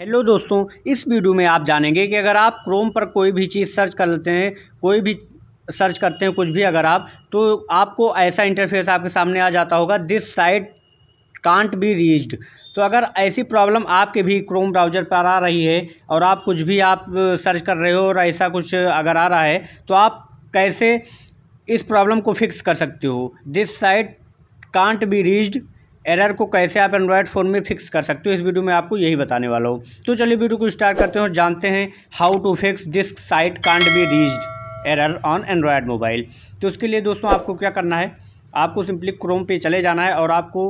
hello दोस्तों इस video में आप जानेंगे कि अगर आप क्रोम पर कोई भी चीज़ सर्च कर लेते हैं कोई भी सर्च करते हैं कुछ भी अगर आप तो आपको ऐसा इंटरफेस आपके सामने आ जाता होगा this site can't be reached तो अगर ऐसी प्रॉब्लम आपके भी क्रोम ब्राउज़र पर आ रही है और आप कुछ भी आप सर्च कर रहे हो और ऐसा कुछ अगर आ रहा है तो आप कैसे इस प्रॉब्लम को फिक्स कर सकते हो this site can't be reached error को कैसे आप एंड्रॉयड फ़ोन में फिक्स कर सकते हो इस वीडियो में आपको यही बताने वाला हूँ तो चलिए वीडियो को स्टार्ट करते हैं जानते हैं how to fix this site can't be reached error on Android mobile तो उसके लिए दोस्तों आपको क्या करना है आपको सिंपली क्रोम पे चले जाना है और आपको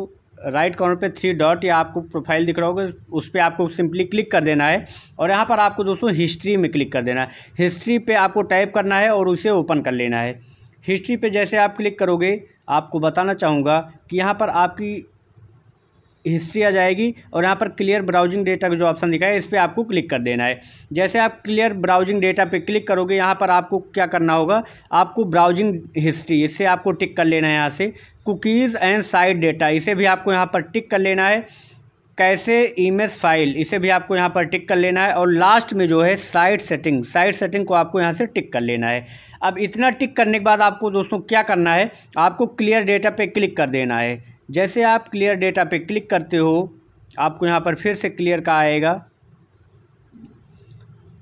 राइट कॉर्नर पे थ्री डॉट या आपको प्रोफाइल दिख रहा होगा उस पर आपको सिंपली क्लिक कर देना है और यहाँ पर आपको दोस्तों हिस्ट्री में क्लिक कर देना है हिस्ट्री पे आपको टाइप करना है और उसे ओपन कर लेना है हिस्ट्री पे जैसे आप क्लिक करोगे आपको बताना चाहूँगा कि यहाँ पर आपकी हिस्ट्री आ जाएगी और यहाँ पर क्लियर ब्राउजिंग डेटा का जो ऑप्शन दिखाया है इस पर आपको क्लिक कर देना है जैसे आप क्लियर ब्राउजिंग डेटा पे क्लिक करोगे यहाँ पर आपको क्या करना होगा आपको ब्राउजिंग हिस्ट्री इसे आपको टिक कर लेना है यहाँ से कुकीज़ एंड साइड डेटा इसे भी आपको यहाँ पर टिक कर लेना है कैसे ईमेज फाइल इसे भी आपको यहाँ पर टिक कर लेना है और लास्ट में जो है साइट सेटिंग साइट सेटिंग को आपको यहाँ से टिक कर लेना है अब इतना टिक करने के बाद आपको दोस्तों क्या करना है आपको क्लियर डेटा पे क्लिक कर देना है जैसे आप क्लियर डेटा पे क्लिक करते हो आपको यहाँ पर फिर से क्लियर का आएगा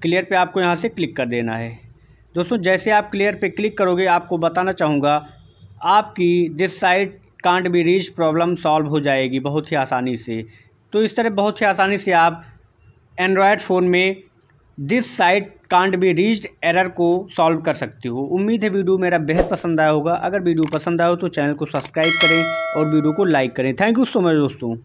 क्लियर पे आपको यहाँ से क्लिक कर देना है दोस्तों जैसे आप क्लियर पे क्लिक करोगे आपको बताना चाहूँगा आपकी this site can't be reach problem solve हो जाएगी बहुत ही आसानी से तो इस तरह बहुत ही आसानी से आप एंड्रॉयड फ़ोन में this site can't be reached error को सॉल्व कर सकते हो उम्मीद है वीडियो मेरा बेहद पसंद आया होगा अगर वीडियो पसंद आया हो तो चैनल को सब्सक्राइब करें और वीडियो को लाइक करें थैंक यू सो मच दोस्तों